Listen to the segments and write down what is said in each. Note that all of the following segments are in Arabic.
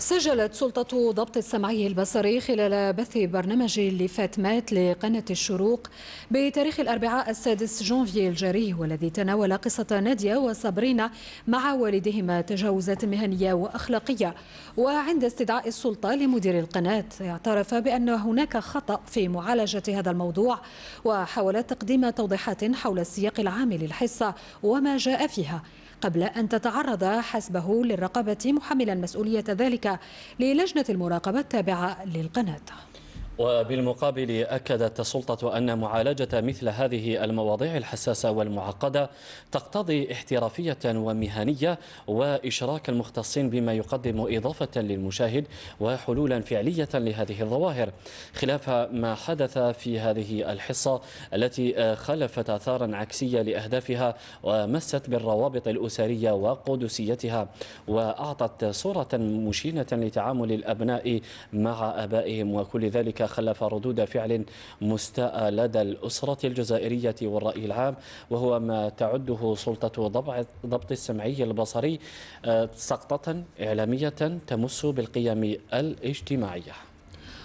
سجلت سلطة ضبط السمعي البصري خلال بث برنامج مات لقناة الشروق بتاريخ الأربعاء السادس جونفي الجاري والذي تناول قصة نادية وصابرينا مع والدهما تجاوزات مهنية وأخلاقية وعند استدعاء السلطة لمدير القناة اعترف بأن هناك خطأ في معالجة هذا الموضوع وحاول تقديم توضيحات حول السياق العام للحصة وما جاء فيها قبل أن تتعرض حسبه للرقابة محملا مسؤولية ذلك للجنة المراقبة التابعة للقناة وبالمقابل أكدت السلطة أن معالجة مثل هذه المواضيع الحساسة والمعقدة تقتضي احترافية ومهنية وإشراك المختصين بما يقدم إضافة للمشاهد وحلولا فعلية لهذه الظواهر خلاف ما حدث في هذه الحصة التي خلفت آثارا عكسية لأهدافها ومست بالروابط الأسرية وقدسيتها وأعطت صورة مشينة لتعامل الأبناء مع أبائهم وكل ذلك خلف ردود فعل مستاء لدى الأسرة الجزائرية والرأي العام وهو ما تعده سلطة ضبط السمعي البصري آه، سقطة إعلامية تمس بالقيم الاجتماعية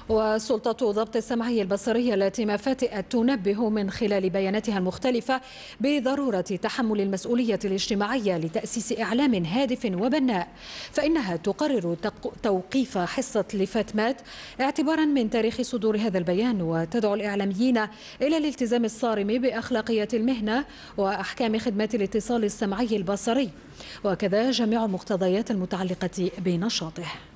وسلطة ضبط السمعية البصرية التي ما فاتئت تنبه من خلال بياناتها المختلفة بضرورة تحمل المسؤولية الاجتماعية لتأسيس إعلام هادف وبناء فإنها تقرر توقيف حصة لفتمات اعتبارا من تاريخ صدور هذا البيان وتدعو الإعلاميين إلى الالتزام الصارم بأخلاقية المهنة وأحكام خدمات الاتصال السمعي البصري وكذا جميع المقتضيات المتعلقة بنشاطه